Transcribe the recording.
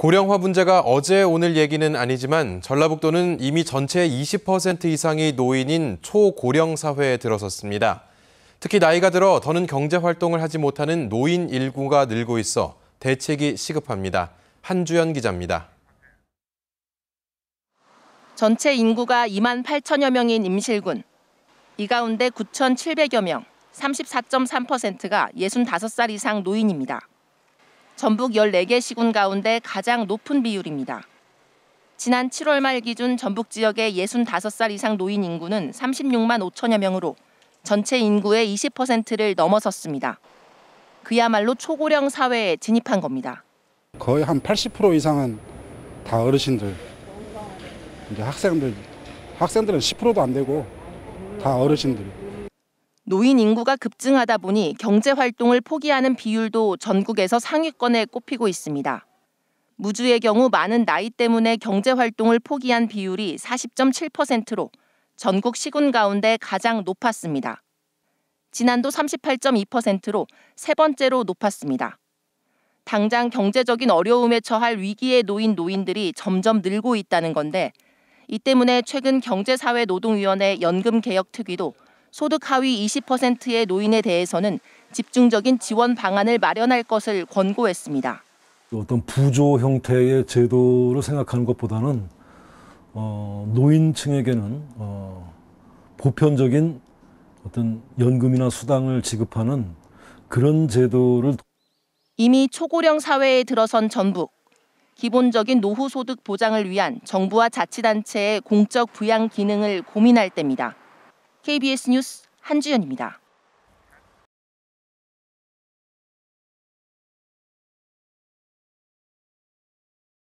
고령화 문제가 어제 오늘 얘기는 아니지만 전라북도는 이미 전체 20% 이상이 노인인 초고령 사회에 들어섰습니다. 특히 나이가 들어 더는 경제 활동을 하지 못하는 노인 일구가 늘고 있어 대책이 시급합니다. 한주연 기자입니다. 전체 인구가 2만 8천여 명인 임실군. 이 가운데 9,700여 명, 34.3%가 65살 이상 노인입니다. 전북 14개 시군 가운데 가장 높은 비율입니다. 지난 7월 말 기준 전북 지역의 65살 이상 노인 인구는 36만 5천여 명으로 전체 인구의 20%를 넘어섰습니다. 그야말로 초고령 사회에 진입한 겁니다. 거의 한 80% 이상은 다 어르신들, 이제 학생들, 학생들은 10%도 안 되고 다 어르신들. 노인 인구가 급증하다 보니 경제 활동을 포기하는 비율도 전국에서 상위권에 꼽히고 있습니다. 무주의 경우 많은 나이 때문에 경제 활동을 포기한 비율이 40.7%로 전국 시군 가운데 가장 높았습니다. 지난도 38.2%로 세 번째로 높았습니다. 당장 경제적인 어려움에 처할 위기에 놓인 노인들이 점점 늘고 있다는 건데 이 때문에 최근 경제사회노동위원회 연금개혁특위도 소득 하위 20%의 노인에 대해서는 집중적인 지원 방안을 마련할 것을 권고했습니다. 그 어떤 부조 형태의 제도를 생각하는 것보다는 어, 노인층에게는 어, 보편적인 어떤 연금이나 수당을 지급하는 그런 제도를 이미 초고령 사회에 들어선 전북 기본적인 노후 소득 보장을 위한 정부와 자치단체의 공적 부양 기능을 고민할 때입니다. KBS 뉴스 한주연입니다.